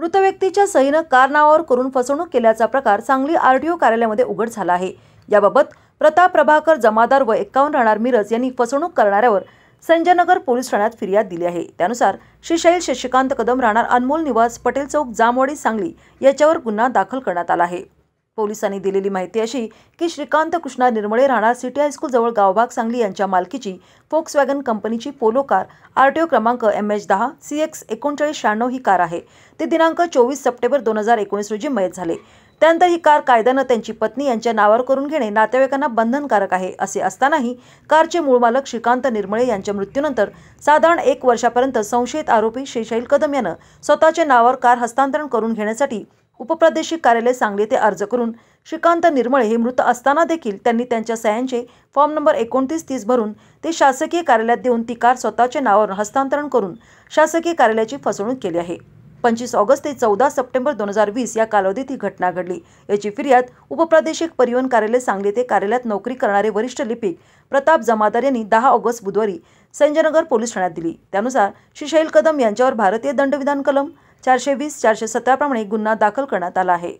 मृत व्यक्तीच्या सहीनं कार नावावर करून फसवणूक केल्याचा प्रकार सांगली आरटीओ कार्यालयामध्ये उघड झाला आहे याबाबत प्रताप प्रभाकर जमादार व एक्कावन्न राहणार मिरज यांनी फसवणूक करणाऱ्यावर संजयनगर पोलीस ठाण्यात फिर्याद दिली आहे त्यानुसार श्रीशैल शशिकांत कदम राहणार अनमोल निवास पटेल चौक जामवाडी सांगली याच्यावर गुन्हा दाखल करण्यात आला आहे पोलिसांनी दिलेली माहिती अशी की श्रीकांत कृष्णा निर्मळे राहणार सिटी हायस्कूल जवळ गावभाग सांगली यांच्या मालकीची फोक्स वॅगन कंपनीची पोलो कार आरटीओ क्रमांक एम एच दहा सी एक्स एकोणचाळीस शहाण्णव ही कार आहे ते दिनांक चोवीस सप्टेंबर दोन हजार एकोणीस रोजी मयत झाले त्यानंतर ही कार कायद्यानं त्यांची पत्नी यांच्या नावावर करून घेणे नातेवाईकांना बंधनकारक आहे असे असतानाही कारचे मूळ मालक श्रीकांत निर्मळे यांच्या मृत्यूनंतर साधारण एक वर्षापर्यंत संशयित आरोपी शेषाईल कदम यानं स्वतःच्या नावावर कार हस्तांतरण करून घेण्यासाठी उपप्रादेशिक कार्यालय सांगली ते अर्ज करून श्रीकांत निर्मळे हे मृत असताना देखील त्यांनी त्यांच्या सह्यांचे फॉर्म नंबर एकोणतीस तीस भरून ते शासकीय कार्यालयात देऊन ती कार स्वतःच्या नावावर हस्तांतरण करून शासकीय कार्यालयाची फसवणूक केली आहे पंचवीस ऑगस्ट ते चौदा सप्टेंबर दोन हजार वीस या कालावधीत ही घटना घडली याची फिर्याद उपप्रादेशिक परिवहन कार्यालय सांगली ते कार्यालयात नोकरी करणारे वरिष्ठ लिपिक प्रताप जमादार यांनी दहा ऑगस्ट बुधवारी संजयनगर पोलीस ठाण्यात दिली त्यानुसार शैल कदम यांच्यावर भारतीय दंडविधान कलम चारशे वीस चारशे सतराप्रमाणे गुन्हा दाखल करण्यात आला आहे